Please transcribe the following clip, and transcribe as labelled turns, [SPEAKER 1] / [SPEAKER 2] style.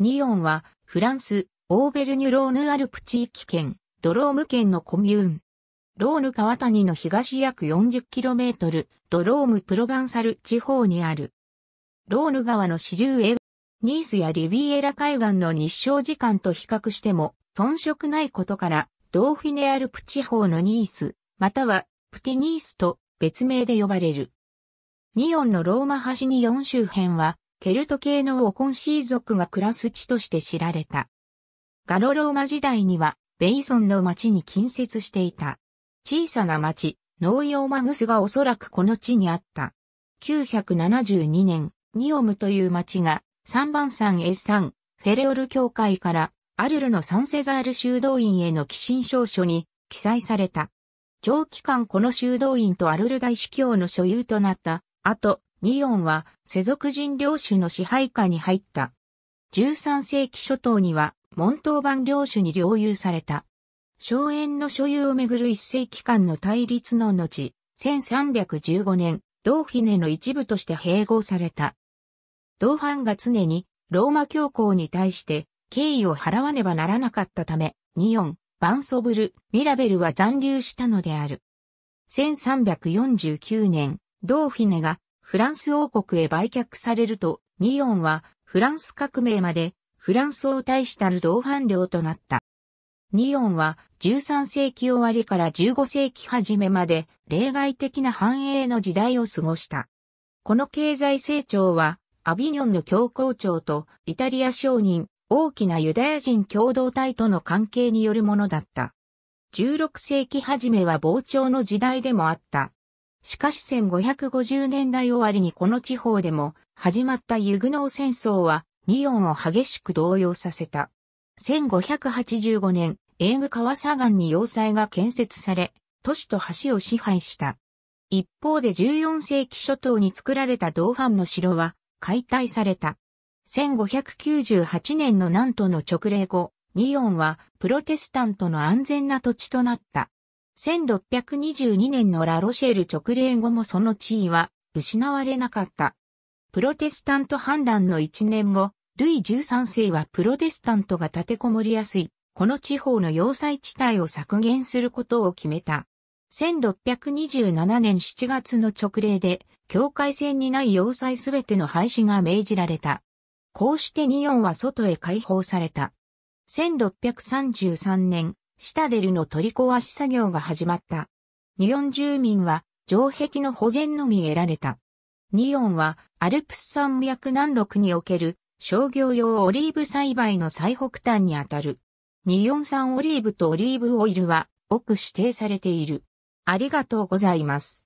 [SPEAKER 1] ニオンは、フランス、オーベルニュローヌアルプ地域圏、ドローム県のコミューン。ローヌ川谷の東約 40km、ドロームプロバンサル地方にある。ローヌ川の支流へ、ニースやリビエラ海岸の日照時間と比較しても遜色ないことから、ドーフィネアルプ地方のニース、またはプティニースと別名で呼ばれる。ニオンのローマ橋に4周辺は、ケルト系のオコンシー族が暮らす地として知られた。ガロローマ時代には、ベイソンの町に近接していた。小さな町、農用マグスがおそらくこの地にあった。972年、ニオムという町が、3番山 s 山、フェレオル教会から、アルルのサンセザール修道院への寄進証書に記載された。長期間この修道院とアルル大司教の所有となった後、ニオンは世俗人領主の支配下に入った。13世紀初頭には、門バ版領主に領有された。荘園の所有をめぐる一世紀間の対立の後、1315年、ドーフィネの一部として併合された。ドーファンが常にローマ教皇に対して敬意を払わねばならなかったため、ニオン、バンソブル、ミラベルは残留したのである。1349年、ドーフィネがフランス王国へ売却されると、ニオンはフランス革命までフランスを大したる同伴領となった。ニオンは13世紀終わりから15世紀初めまで例外的な繁栄の時代を過ごした。この経済成長はアビニョンの教皇庁とイタリア商人、大きなユダヤ人共同体との関係によるものだった。16世紀初めは膨張の時代でもあった。しかし1550年代終わりにこの地方でも始まったユグノー戦争はニオンを激しく動揺させた。1585年、エーグ川左岸に要塞が建設され、都市と橋を支配した。一方で14世紀初頭に作られたドーファンの城は解体された。1598年の南都の直令後、ニオンはプロテスタントの安全な土地となった。1622年のラロシェル直令後もその地位は失われなかった。プロテスタント反乱の1年後、ルイ13世はプロテスタントが立てこもりやすい、この地方の要塞地帯を削減することを決めた。1627年7月の直令で、境界線にない要塞すべての廃止が命じられた。こうしてニオンは外へ解放された。1633年、シタデルの取り壊し作業が始まった。ニオン住民は城壁の保全のみ得られた。ニオンはアルプス山脈南麓における商業用オリーブ栽培の最北端にあたる。ニオン産オリーブとオリーブオイルは多く指定されている。ありがとうございます。